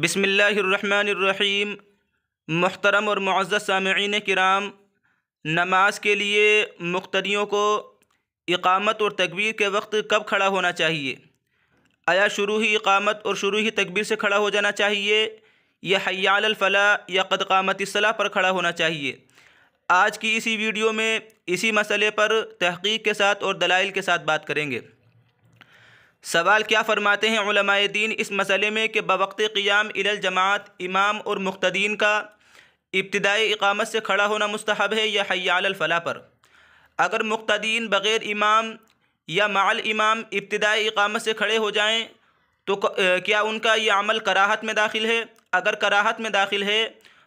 बिसमीम मोहतरम और मुआज़ सामीन कराम नमाज के लिए मुख्तरियों को इकामत और तकबीर के वक्त कब खड़ा होना चाहिए आया शुरू ही इकामत और शुरू ही तकबीर से खड़ा हो जाना चाहिए या हयालफला या कदकामत सलाह पर खड़ा होना चाहिए आज की इसी वीडियो में इसी मसले पर तहकीक के साथ और दलाइल के साथ बात करेंगे सवाल क्या फ़रमाते हैं उलमाए दीन इस मसले में कि बवक्त क़ियाम इलजमात इमाम और मुख्तदीन का इब्तदाई इकामत से खड़ा होना मुस्तहब है या हयालफला पर अगर मुख्तदीन बग़ैर इमाम या माल इमाम इब्तदाई इकामत से खड़े हो जाएँ तो क्या उनका यह अमल कराहत में दाखिल है अगर कराहत में दाखिल है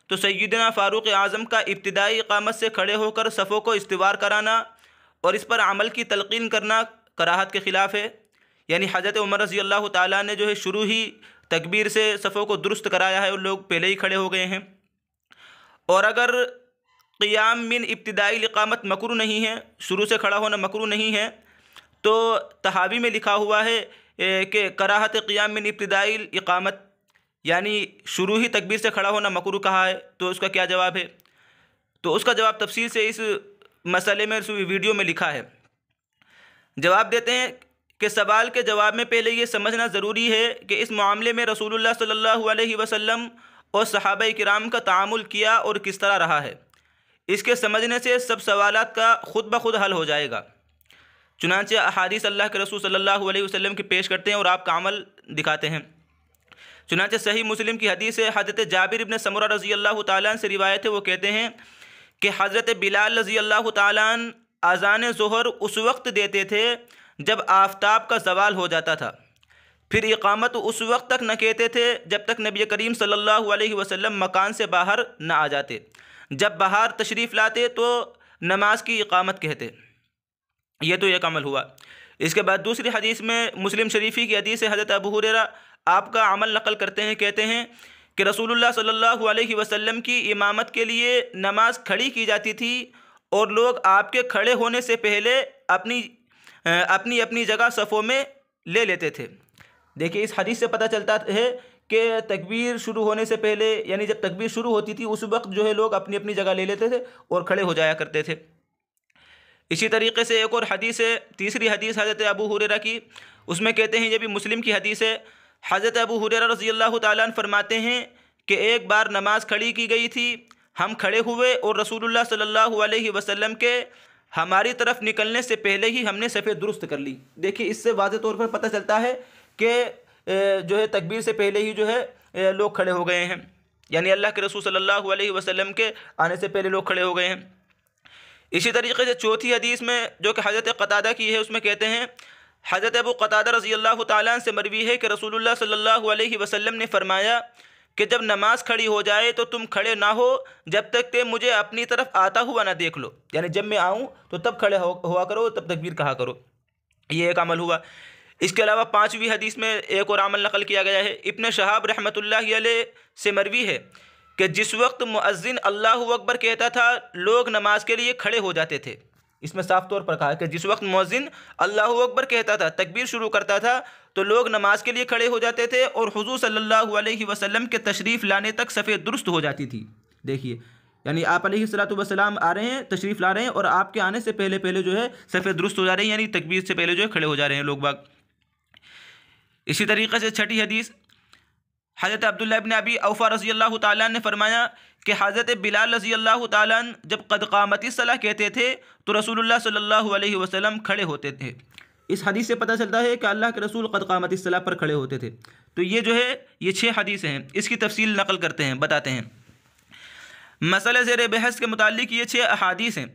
तो सैदना फ़ारूक आज़म का इब्तदाई इकामत से खड़े होकर सफ़ों को इस्तवार कराना और इस पर अमल की तलकिन करना कराहत के ख़िलाफ़ है यानी हज़रत उमर रजी अल्लाह ताली ने जो है शुरू ही तकबीर से सफ़ों को दुरुस्त कराया है और लोग पहले ही खड़े हो गए हैं और अगर क़ियाम मिन इब्तदाई इकामत मकरू नहीं है शुरू से खड़ा होना मकरू नहीं है तो तहावी में लिखा हुआ है कि कराहत क़ियाम मिन इब्तदाई इकामत यानी शुरू ही तकबीर से खड़ा होना मकरू कहा है तो उसका क्या जवाब है तो उसका जवाब तफसील से इस मसले में इस वीडियो में लिखा है जवाब देते हैं के सवाल के जवाब में पहले ये समझना ज़रूरी है कि इस मामले में रसूलुल्लाह सल्लल्लाहु अलैहि वसल्लम और सहाब कराम का तामुल किया और किस तरह रहा है इसके समझने से सब सवाल का खुद ब खुद हल हो जाएगा चुनाच अहादी अल्लाह के रसूल सल्लल्लाहु अलैहि वसल्लम की पेश करते हैं और आपका अमल दिखाते हैं चुनाच सही मुस्लिम की हदीस है हजरत जाबिर इबन समर रजी अल्लाह तन से रिवायत है वो कहते हैं कि हज़रत बिलाल रजी अल्लाह तजान जोहर उस वक्त देते थे जब आफ्ताब का सवाल हो जाता था फिर इकामत उस वक्त तक न कहते थे जब तक नबी करीम सल्लल्लाहु अलैहि वसल्लम मकान से बाहर न आ जाते जब बाहर तशरीफ़ लाते तो नमाज की इकामत कहते यह तो एक अमल हुआ इसके बाद दूसरी हदीस में मुस्लिम शरीफी की हदीस हज़रत अबू आपका अमल नकल करते हैं कहते हैं कि रसूलुल्लाह सल्लल्लाहु अलैहि वसल्लम की इमामत के लिए नमाज खड़ी की जाती थी और लोग आपके खड़े होने से पहले अपनी अपनी अपनी जगह सफ़ों में ले लेते थे देखिए इस हदीस से पता चलता है कि तकबीर शुरू होने से पहले यानी जब तकबीर शुरू होती थी उस वक्त जो है लोग अपनी अपनी जगह ले लेते थे और खड़े हो जाया करते थे इसी तरीके से एक और हदीस है तीसरी हदीस हज़रत अबू हुरेरा की उसमें कहते हैं ये भी मुस्लिम की हदीस है हज़रत अबू हुरेरा रजी अल्लाह ताला फरमाते हैं कि एक बार नमाज़ खड़ी की गई थी हम खड़े हुए और रसूलुल्लाह सल्लल्लाहु अलैहि वसल्लम के हमारी तरफ निकलने से पहले ही हमने सफ़ेद दुरुस्त कर ली देखिए इससे वाज तौर पर पता चलता है कि जो है तकबीर से पहले ही जो है लोग खड़े हो गए हैं यानी अल्लाह के रसूल सल्लल्लाहु अलैहि वसल्लम के आने से पहले लोग खड़े हो गए हैं इसी तरीके से चौथी हदीस में जो कि हज़रत कतादा की है उसमें कहते हैं हज़रत अबू कतादा रज़ी अल्लाह त से मरवी है कि रसूलुल्लाह सल्लल्लाहु अलैहि वसल्लम ने फरमाया कि जब नमाज खड़ी हो जाए तो तुम खड़े ना हो जब तक के मुझे अपनी तरफ आता हुआ ना देख लो यानी जब मैं आऊँ तो तब खड़े हो, हुआ करो तब तकबीर कहा करो ये एक अमल हुआ इसके अलावा पाँचवीं हदीस में एक और अमल नकल किया गया है इबन शहाब रहमत से मरवी है कि जिस वक्त मुअज़्ज़िन अल्लाह अकबर कहता था लोग नमाज के लिए खड़े हो जाते थे इसमें साफ तौर पर कहा कि जिस वक्त मोजिन अल्लाह अकबर कहता था तकबीर शुरू करता था तो लोग नमाज के लिए खड़े हो जाते थे और हजू सल्लल्लाहु वसलम के तशरीफ़ लाने तक सफ़ेद दुरुस्त हो जाती थी देखिए यानी आप सलाम आ रहे हैं तशरीफ़ ला रहे हैं और आपके आने से पहले पहले जो है सफ़ेद दुरुस्त हो जा रहे हैं यानी तकबीर से पहले जो है खड़े हो जा रहे हैं लोग बाग इसी तरीके से छठी हदीस हज़रत अब्दुल्ला बिन अबी अवफ़ा रजी अल्लाह ताली ने फरमाया कि हज़रत बिलाल रजी अल्लाह ताली जब कदकामती सलाह कहते थे तो रसूलुल्लाह सल्लल्लाहु अलैहि वसल्लम खड़े होते थे इस हदीस से पता चलता है कि अल्लाह के रसूल कदकामती सलाह पर खड़े होते थे तो ये जो है ये छः हदीसें हैं इसकी तफसील नकल करते हैं बताते हैं मसल ज़ेर बहस के मुतालिक ये छः अहादीस हैं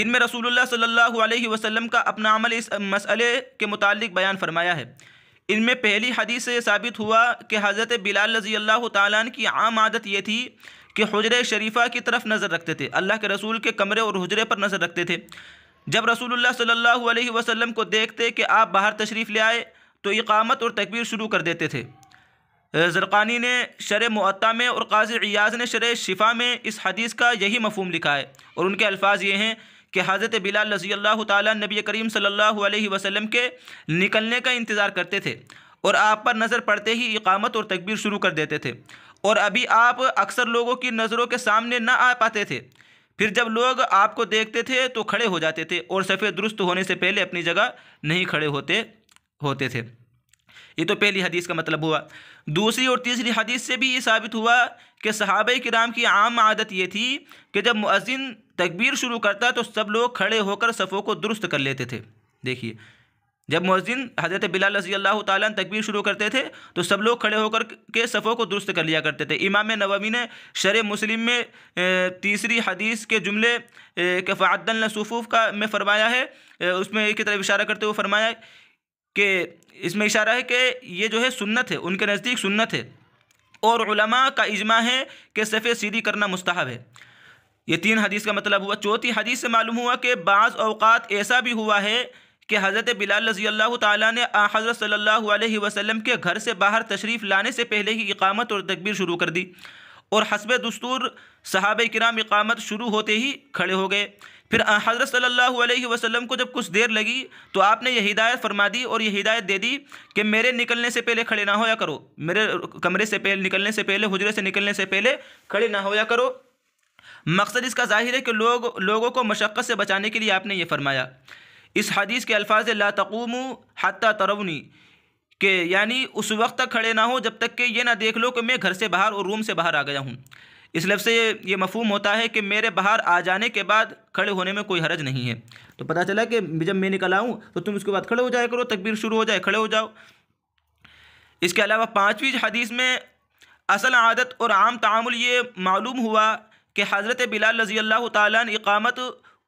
जिनमें रसूलुल्लाह सल्लल्लाहु अलैहि वसल्लम का अपना अमल इस मसले के मुतालिक बयान फरमाया है इनमें पहली हदीस से साबित हुआ कि हज़रत बिलाल रजी अल्लाह तालन की आम आदत ये थी कि हजर शरीफ़ा की तरफ नज़र रखते थे अल्लाह के रसूल के कमरे और हजरे पर नज़र रखते थे जब रसूलुल्लाह सल्लल्लाहु अलैहि वसल्लम को देखते कि आप बाहर तशरीफ़ ले आए तो इकामत और तकबीर शुरू कर देते थे जरक़ानी ने शर मुअत्ता में और काजी इयाज ने शर शिफा में इस हदीस का यही मफहम लिखा है और उनके अल्फाज ये हैं कि हज़रत बिलाल रजी अल्लाह तबी करीम सल्लल्लाहु अलैहि के निकलने का इंतज़ार करते थे और आप पर नज़र पड़ते ही इकामत और तकबीर शुरू कर देते थे और अभी आप अक्सर लोगों की नज़रों के सामने ना आ पाते थे फिर जब लोग आपको देखते थे तो खड़े हो जाते थे और सफ़ेद दुरुस्त होने से पहले अपनी जगह नहीं खड़े होते होते थे ये तो पहली हदीस का मतलब हुआ दूसरी और तीसरी हदीस से भी ये साबित हुआ कि सहाब कराम की आम आदत ये थी कि जब मुजिन तकबीर शुरू करता तो सब लोग खड़े होकर सफ़ों को दुरुस्त कर लेते थे देखिए जब मुअजिन हज़रत बिलाल रजी अल्लाह तन तकबीर शुरू करते थे तो सब लोग खड़े होकर के सफ़ों को दुरुस्त कर लिया करते थे इमाम नवमी ने शर मुस्लिम में तीसरी हदीस के जुमले के फ़ादन सूफ़ूफ़ का में फ़रमाया है उसमें एक तरफ इशारा करते हुए फरमाया कि इसमें इशारा है कि ये जो है सुन्नत है उनके नज़दीक सुन्नत है और उलमा का इजमा है कि सफ़े सीधी करना मुस्तहब है ये तीन हदीस का मतलब हुआ चौथी हदीस से मालूम हुआ कि बाज़ अवकात ऐसा भी हुआ है कि हज़रत बिलाल रजी अल्लाह ताली ने हज़रत सल्लल्लाहु अलैहि वसल्लम के घर से बाहर तशरीफ़ लाने से पहले ही इकामत और तकबीर शुरू कर दी और हसब दस्तूर सहाब कराम इकामत शुरू होते ही खड़े हो गए फिर हज़रत सल्लल्लाहु अलैहि वसल्लम को जब कुछ देर लगी तो आपने यह हिदायत फरमा दी और यह हिदायत दे दी कि मेरे निकलने से पहले खड़े ना होया करो मेरे कमरे से पहले निकलने से पहले हुजरे से निकलने से पहले खड़े ना होया करो मकसद इसका जाहिर है कि लोग लोगों को मशक्क़त से बचाने के लिए आपने ये फरमाया इस हदीस के अल्फाज ला तकूम हती तरवनी के यानी उस वक्त तक खड़े ना हो जब तक कि ये ना देख लो कि मैं घर से बाहर और रूम से बाहर आ गया हूँ इस लफ्ज़ से ये ये मफहम होता है कि मेरे बाहर आ जाने के बाद खड़े होने में कोई हरज नहीं है तो पता चला कि जब मैं निकल आऊँ तो तुम उसके बाद खड़े हो जाए करो तकबीर शुरू हो जाए खड़े हो जाओ इसके अलावा पाँचवीं हदीस में असल आदत और आम तामुल ये मालूम हुआ कि हज़रत बिलाल रज़ी अल्लाह तकामत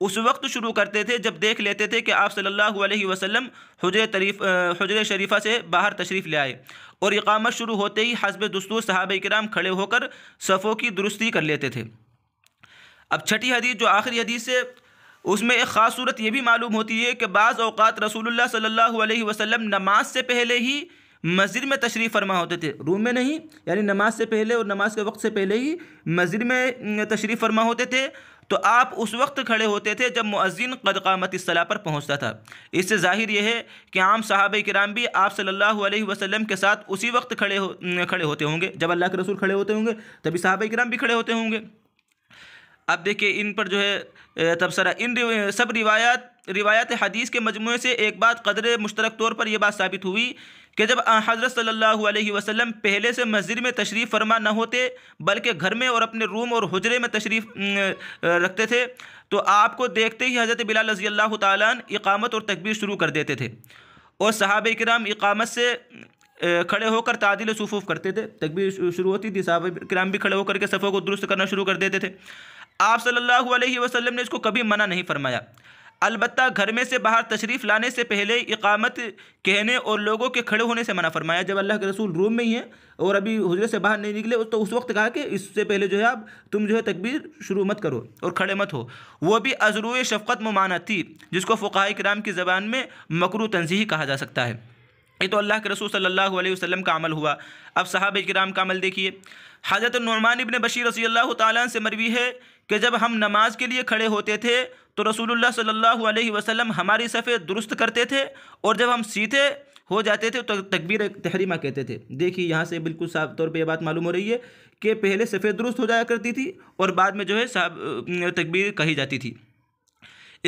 उस वक्त शुरू करते थे जब देख लेते थे कि आप सल्लल्लाहु अलैहि वसल्लम हजर तरीफ हजर शरीफा से बाहर तशरीफ़ ले आए और इकामत शुरू होते ही हसब दस्तूर साहब कराम खड़े होकर सफ़ों की दुरुस्ती कर लेते थे अब छठी हदीस जो आखिरी हदीस है उसमें एक ख़ास सूरत यह भी मालूम होती है कि बाज़ अवत रसूल सल्ला वसलम नमाज से पहले ही मस्जिद में तशरीफ़ फरमा होते थे रूम में नहीं यानी नमाज से पहले और नमाज के वक्त से पहले ही मस्जिद में तशरीफ़ फरमा होते थे तो आप उस वक्त खड़े होते थे जब मुअज़िन कदकामत सलाह पर पहुँचता था इससे जाहिर यह है कि आम साहब कराम भी आप सल्लल्लाहु अलैहि वसल्लम के साथ उसी वक्त खड़े हो खड़े होते होंगे जब अल्लाह के रसूल खड़े होते होंगे तभी साहब कराम भी खड़े होते होंगे अब देखिए इन पर जो है तबसरा इन रिव, सब रिवायात रिवायत हदीस के मजमू से एक बात कदर मुश्तरक तौर पर यह बात साबित हुई कि जब हज़रत सल्लल्लाहु अलैहि वसल्लम पहले से मस्जिद में तशरीफ़ फरमा न होते बल्कि घर में और अपने रूम और हजरे में तशरीफ़ रखते थे तो आपको देखते ही हज़रत बिलाल रजी अल्लाह तकामत और तकबीर शुरू कर देते थे और साहब कराम इकामत से खड़े होकर तादिल सूफूफ करते थे तकबीर शुरू होती थी साहब कराम भी खड़े होकर के सफ़ों को दुरुस्त करना शुरू कर देते थे आप सल्लल्लाहु अलैहि वसल्लम ने इसको कभी मना नहीं फरमाया अलबत् घर में से बाहर तशरीफ़ लाने से पहले इकामत कहने और लोगों के खड़े होने से मना फरमाया जब अल्लाह के रसूल रूम में ही है और अभी हजरे से बाहर नहीं निकले तो उस वक्त कहा कि इससे पहले जो है आप तुम जो है तकबीर शुरू मत करो और खड़े मत हो वो भी अजरू शफ़त ममाना थी जिसको फ़ुकाई कराम की ज़बान में मकरू तनजीही कहा जा सकता है ये तो अल्लाह के रसूल सल्लल्लाहु अलैहि वसल्लम का अमल हुआ अब साहब कराम का अमल देखिए हज़रत नुमान इबन बशीर रसी अल्लाह तन से मरवी है कि जब हम नमाज के लिए खड़े होते थे तो रसूलुल्लाह सल्लल्लाहु अलैहि वसल्लम हमारी सफ़े दुरुस्त करते थे और जब हम सीधे हो जाते थे तो तकबीर तहरीमा कहते थे देखिए यहाँ से बिल्कुल साफ तौर पे ये बात मालूम हो रही है कि पहले सफ़ेद दुरुस्त हो जाया करती थी और बाद में जो है साहब तकबीर कही जाती थी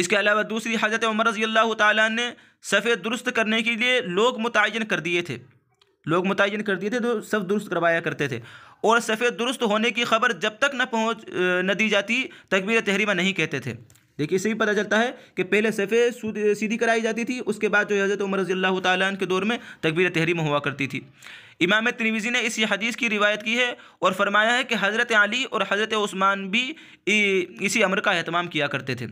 इसके अलावा दूसरी हजरत उमर रजी अल्लाह ताली ने दुरुस्त करने के लिए लोग मुतन कर दिए थे लोग मुतन कर दिए थे तो सब दुरुस्त करवाया करते थे और सफ़ेद दुरुस्त होने की खबर जब तक न पहुँच न दी जाती तकबीर तहरीमा नहीं कहते थे देखिए इससे भी पता चलता है कि पहले सफ़ेद सीधी कराई जाती थी उसके बाद जो हज़रत उमर रजी तन के दौर में तकबीर तहरीम हुआ करती थी इमाम तनवीज़ी ने इस हदीस की रिवायत की है और फरमाया है कि हज़रत अली और हज़रत उस्मान भी इसी अमर का अहतमाम किया करते थे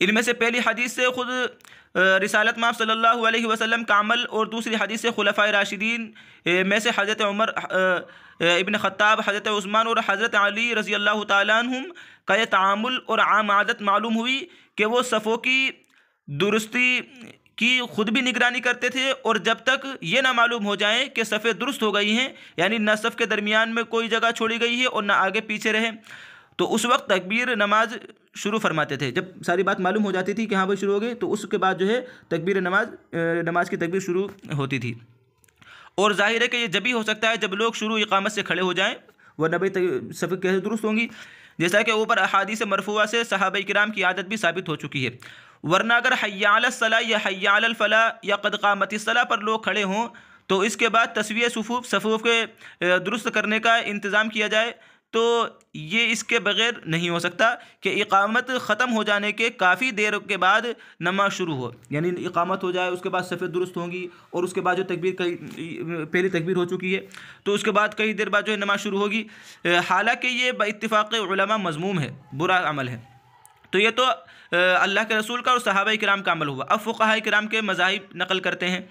इनमें से पहली हदीस से खुद रिसालत माफ सल्लल्लाहु अलैहि वसल्लम का अमल और दूसरी हदीस से खुलफ़ा राशिदीन में से हज़रत उमर इबन ख़त्ताब हज़रत उस्मान और हज़रत अली रज़ी अल्लाह तुम का यह तामुल और आम आदत मालूम हुई कि वो सफ़ों की दुरुस्ती की खुद भी निगरानी करते थे और जब तक ये ना मालूम हो जाए कि सफ़े दुरुस्त हो गई हैं यानी न सफ़ के दरमियान में कोई जगह छोड़ी गई है और ना आगे पीछे रहे तो उस वक्त तकबीर नमाज शुरू फरमाते थे जब सारी बात मालूम हो जाती थी कि हाँ भाई शुरू हो गई तो उसके बाद जो है तकबीर नमाज नमाज की तकबीर शुरू होती थी और जाहिर है कि ये जब भी हो सकता है जब लोग शुरू इकामत से खड़े हो जाएँ वरना भाई सफ़ी कैसे दुरुस्त होंगी जैसा कि ऊपर अहादी से मरफुआ से साहब कराम की आदत भी साबित हो चुकी है वरना अगर हयालसला या हयालफला या कदकामतसला पर लोग खड़े हों तो इसके बाद तस्वीर सफ़ूफ सफ़ूफ के दुरुस्त करने का इंतज़ाम किया जाए तो ये इसके बग़ैर नहीं हो सकता कि इकामत ख़त्म हो जाने के काफ़ी देर के बाद नमाज शुरू हो यानी इकामत हो जाए उसके बाद सफ़ेद दुरुस्त होंगी और उसके बाद जो तकबीर कई पहली तकबीर हो चुकी है तो उसके बाद कई देर बाद जो है नमाज शुरू होगी हालांकि ये बतफ़ाक़लमा मजमूम है बुरा अमल है तो ये तो अल्लाह के रसूल का और सहाबा कराम का अमल हुआ अब फ़ुकाहा कराम के मज़ाहिब नकल करते हैं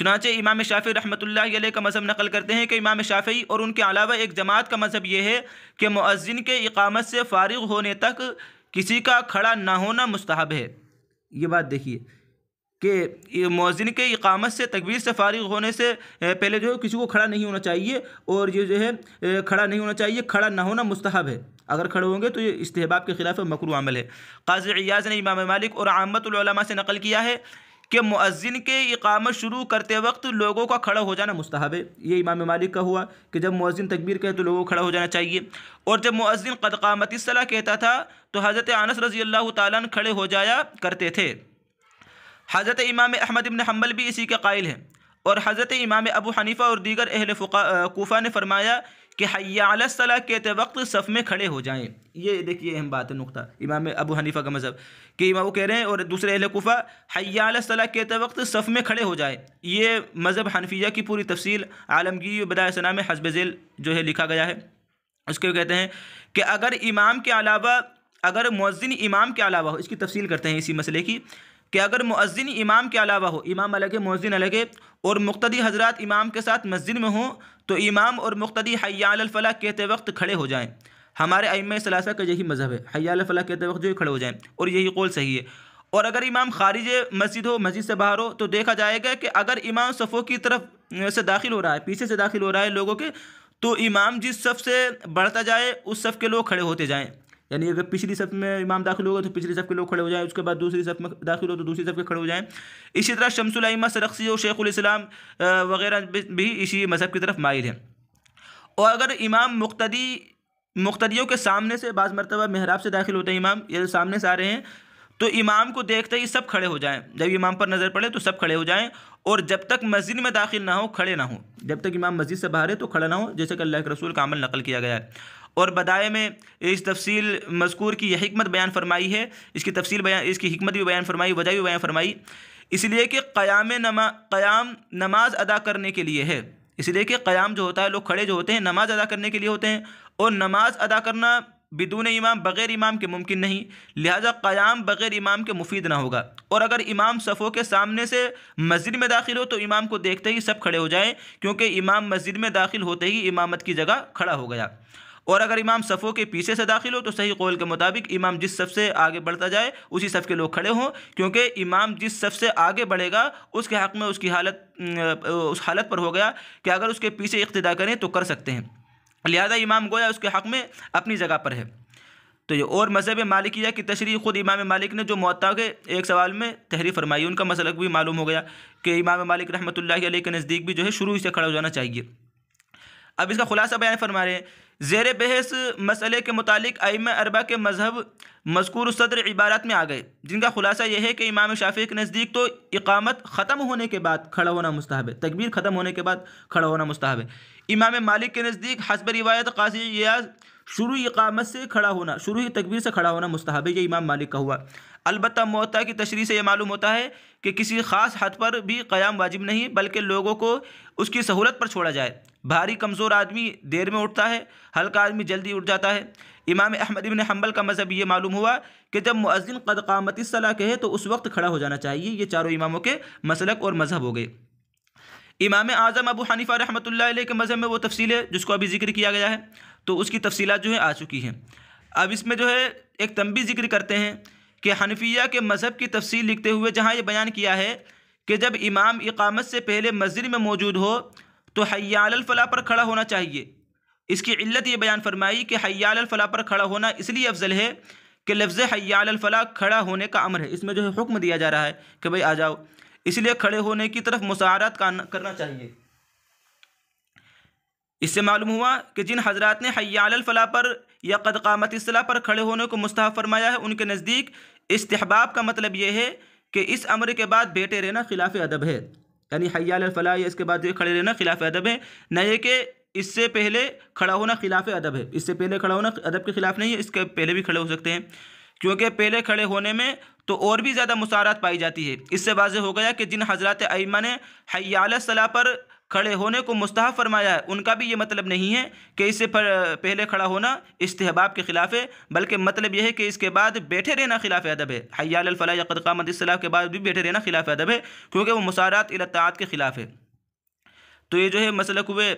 चुनाच इमाम शाफ़ी रहमतुल्लाह अलैह का मज़हब नकल करते हैं कि इमाम शाफ़ी और उनके अलावा एक जमात का मज़हब यह है कि मुज़िन के इकामत से फारिग होने तक किसी का खड़ा ना होना मुस्तहब है ये बात देखिए कि मौजिन के इकामत से तकबीर से फारिग होने से पहले जो है किसी को खड़ा नहीं होना चाहिए और ये जो है खड़ा नहीं होना चाहिए खड़ा ना होना मुस्तहब है अगर खड़े होंगे तो ये इस्तेबाब के खिलाफ मकरू अमल है काज अयाज ने इमाम मालिक और आमतमा से नकल किया है कि मुअज़िन के इकामत शुरू करते वक्त लोगों का खड़ा हो जाना मुस्तहब है ये इमाम मालिक का हुआ कि जब मुअज़िन तकबीर कहे तो लोगों को खड़ा हो जाना चाहिए और जब मुअज़िन कदकामती सलाह कहता था तो हज़रत अनस रज़ी अल्लाह तन खड़े हो जाया करते थे हज़रत इमाम अहमद इबन हम्बल भी इसी के कायल हैं और हज़रत इमाम अबू हनीफ़ा और दीगर अहल कूफ़ा ने फरमाया कि हयासला कहते वक्त सफ़ में खड़े हो जाएं ये देखिए अहम बात है नुकता इमाम अबू हनीफा का मज़हब कि इमाम वो कह रहे हैं और दूसरे अहल कोफ़ा हयासला कहते वक्त सफ़ में खड़े हो जाएं ये मज़हब हनफिया की पूरी तफसील आलमगी बदासना में हजब झेल जो है लिखा गया है उसके कहते हैं कि अगर इमाम के अलावा अगर मौजिन इमाम के अलावा हो इसकी तफसील करते हैं इसी मसले की कि अगर मुअज़िन इमाम के अलावा हो इमाम अलग है मुअज़िन अलग है और मुख्तदी हजरत इमाम के साथ मस्जिद में हों तो इमाम और मुख्तदी हयालफला कहते वक्त खड़े हो जाएँ हमारे अम सलासा का यही मज़हब है हयालफला कहते वक्त जो खड़े हो जाएँ और यही कौल सही है और अगर इमाम खारिज मस्जिद हो मस्जिद से बाहर हो तो देखा जाएगा कि अगर इमाम सफ़ों की तरफ से दाखिल हो रहा है पीछे से दाखिल हो रहा है लोगों के तो इमाम जिस सफ़ से बढ़ता जाए उस सफ़ के लोग खड़े होते जाएँ यानी अगर पिछली सफ में इमाम दाखिल होगा तो पिछली सफ के लोग खड़े हो जाएं उसके बाद दूसरी सफ में दाखिल हो तो दूसरी सफ के खड़े हो जाएं इसी तरह शमसलाइमा सरक्सी और शेखुलस्लाम वगैरह भी इसी मज़हब की तरफ माहिर हैं और अगर इमाम मुख्तदी मुख्तियों के सामने से बाज़ मरतबा महराब से दाखिल होते हैं इमाम ये सामने से आ रहे हैं तो इमाम को देखते ही सब खड़े हो जाएं जब इमाम पर नज़र पड़े तो सब खड़े हो जाएं और जब तक मस्जिद में दाखिल ना हो खड़े ना हो जब तक इमाम मस्जिद से बाहर है तो खड़ा ना हो जैसे कि अल्लाह के रसूल का अमल नकल किया गया है और बदाय में इस तफसील मजकूर की यह हमत बयान फरमाई है इसकी तफसील बयान इसकी हमत भी बयान फरमाई वजह भी बयान फरमाई इसलिए कि क़याम नमा क़याम नमाज अदा करने के लिए है इसलिए कि क़्याम जो होता है लोग खड़े जो होते हैं नमाज अदा करने के लिए होते हैं और नमाज अदा करना बिदून इमाम बग़ैर इमाम के मुमकिन नहीं लिहाजा क़याम बग़ैर इमाम के मुफीद ना होगा और अगर इमाम सफ़ों के सामने से मस्जिद में दाखिल हो तो इमाम को देखते ही सब खड़े हो जाएँ क्योंकि इमाम मस्जिद में दाखिल होते ही इमामत की जगह खड़ा हो गया और अगर इमाम सफ़ों के पीछे से दाखिल हो तो सही कौल के मुताबिक इमाम जिस सफ़ से आगे बढ़ता जाए उसी सफ़ के लोग खड़े हों क्योंकि इमाम जिस सफ़ से आगे बढ़ेगा उसके हक़ में उसकी हालत उस हालत पर हो गया कि अगर उसके पीछे इकतदा करें तो कर सकते हैं लिहाजा इमाम गोया उसके हक़ में अपनी जगह पर है तो ये और मजहब मालिकिया की तशरी ख़ुद इमाम मालिक ने जो मौता के एक सवाल में तहरी फरमाई उनका मसलक भी मालूम हो गया कि इमाम मालिक रहमत के नज़दीक भी जो है शुरू से खड़ा हो जाना चाहिए अब इसका खुलासा बयान फरमा रहे हैं जेर बहस मसले के मुतालिक आइम अरबा के मजहब मजकूर सदर इबारत में आ गए जिनका खुलासा यह है कि इमाम शाफी के नज़दीक तो इकामत ख़त्म होने के बाद खड़ा होना मुस्ताहब है तकबीर ख़त्म होने के बाद खड़ा होना मुस्ताहब है इमाम मालिक के नज़दीक हसब रिवायत काजी याज शुरू इकामत से खड़ा होना शुरू ही तकबीर से खड़ा होना मुस्तहब है ये इमाम मालिक का हुआ अलबत् मोता की तशरी से यह मालूम होता है कि किसी ख़ास हद पर भी क़याम वाजिब नहीं बल्कि लोगों को उसकी सहूलत पर छोड़ा जाए भारी कमज़ोर आदमी देर में उठता है हल्का आदमी जल्दी उठ जाता है इमाम अहमद इबन हम्बल का मज़हब ये मालूम हुआ कि जब मुअज़िन कद कामती सलाह कहे तो उस वक्त खड़ा हो जाना चाहिए ये चारों इमामों के मसलक और मज़हब हो गए इमाम आज़म अबू हनीफ़ा रहमत के मज़हब में वो तफसील है जिसको अभी जिक्र किया गया है तो उसकी तफसीत जो है आ चुकी हैं अब इसमें जो है एक तंबी जिक्र करते हैं कि हनफिया के मज़हब की तफसील लिखते हुए जहाँ ये बयान किया है कि जब इमाम इकामत से पहले मस्जिद में मौजूद हो तो हयालफला पर खड़ा होना चाहिए इसकी इल्लत ये बयान फरमाई कि हयालफला पर खड़ा होना इसलिए अफजल है कि लफ्ज़ हयालफला खड़ा होने का अमर है इसमें जो है हुक्म दिया जा रहा है कि भाई आ जाओ इसलिए खड़े होने की तरफ मुसारत करना चाहिए इससे मालूम हुआ कि जिन हजरात ने हयालफला पर या कदकामत असलाह पर खड़े होने को मुस्तह फरमाया है उनके नज़दीक इस्तहबाब का मतलब यह है कि इस अमर के बाद बेटे रहना खिलाफ अदब है यानी हयालफला या इसके बाद खड़े रहना खिलाफ अदब है न ये कि इससे पहले खड़ा होना खिलाफ अदब है इससे पहले खड़ा होना अदब के खिलाफ नहीं है इसके पहले भी खड़े हो सकते हैं क्योंकि पहले खड़े होने में तो और भी ज़्यादा मुसारत पाई जाती है इससे वाज हो गया कि जिन हजरत आइमा ने हयाल सलाह पर खड़े होने को मुस्ताह फरमाया है उनका भी ये मतलब नहीं है कि इससे पहले खड़ा होना इस्तेहबाब के खिलाफ है बल्कि मतलब यह है कि इसके बाद बैठे रहना खिलाफ अदब है हयालफ़लाक़ामदसलाम के बाद भी बैठे रहना खिलाफ अदब है क्योंकि वो मुसारात इलात के खिलाफ है तो ये जो है मसलक हुए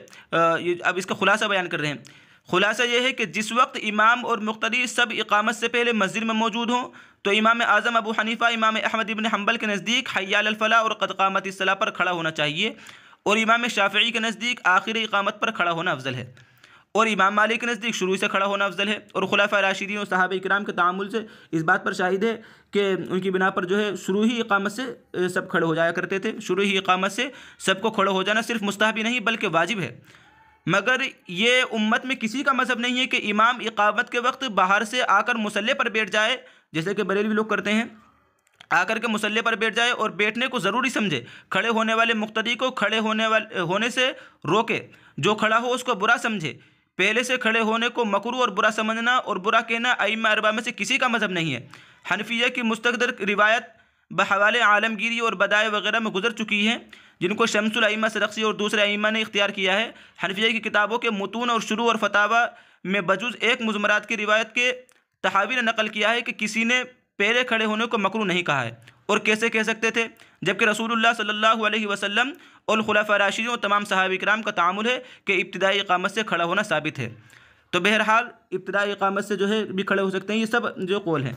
अब इसका खुलासा बयान कर रहे हैं खुलासा यह है कि जिस वक्त इमाम और मुख्तरी सब इकामत से पहले मस्जिद में मौजूद हों तो इमाम आज़म अबू हनीफ़ा इमाम अहमद इबन हम्बल के नज़दीक हयालफ़ला और कदकामत सलाह पर खड़ा होना चाहिए और इमाम शाफी के नज़दीक आखिर इकामत पर खड़ा होना अफजल है और इमाम मालिक के नज़दीक शुरू से खड़ा होना अफजल है और खुलाफा राशिदीन और साहब इक्राम के तामुल से इस बात पर शाहिद है कि उनकी बिना पर जो है शुरू ही इकामत से सब खड़े हो जाया करते थे शुरू ही इकामत से सबको खड़े हो जाना सिर्फ मुस्ताबी नहीं बल्कि वाजिब है मगर ये उम्मत में किसी का मजहब नहीं है कि इमाम इकामत के वक्त बाहर से आकर मुसल्ले पर बैठ जाए जैसे कि बरेलवी लोग करते हैं आकर के मुसल्ले पर बैठ जाए और बैठने को ज़रूरी समझे खड़े होने वाले मुख्तरी को खड़े होने वाले होने से रोके जो खड़ा हो उसको बुरा समझे पहले से खड़े होने को मकरू और बुरा समझना और बुरा कहना आईमा अरबा में से किसी का मजहब नहीं है हनफिया की मुस्तकदर रिवायत बहवाल आलमगिरी और बदाय वगैरह में गुजर चुकी हैं जिनको से सरक्सी और दूसरे आईमा ने इख्तियार किया है हनफिया की किताबों के मतून और शुरू और फतावा में बजूज एक मज़मरात की रिवायत के ने नकल किया है कि किसी ने पहले खड़े होने को मकरू नहीं कहा है और कैसे कह सकते थे जबकि रसूलुल्लाह सल्लल्लाहु अलैहि वसल्लम और खुलाफा राशि और तमाम सहाबी कराम का तामुल है कि इब्तदाई इकामत से खड़ा होना साबित है तो बहरहाल इब्तदाई इकामत से जो है भी खड़े हो सकते हैं ये सब जो कौल हैं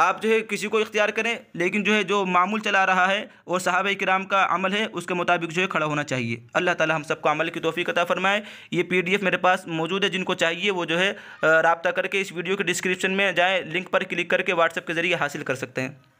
आप जो है किसी को इख्तियार करें लेकिन जो है जो मामूल चला रहा है और साहब कराम का अमल है उसके मुताबिक जो है खड़ा होना चाहिए अल्लाह ताला हम सबको अमल की तोफ़ी कता फ़रमाए ये पीडीएफ मेरे पास मौजूद है जिनको चाहिए वो जो है रबता करके इस वीडियो के डिस्क्रिप्शन में जाएँ लिंक पर क्लिक करके व्हाट्सअप के ज़रिए हासिल कर सकते हैं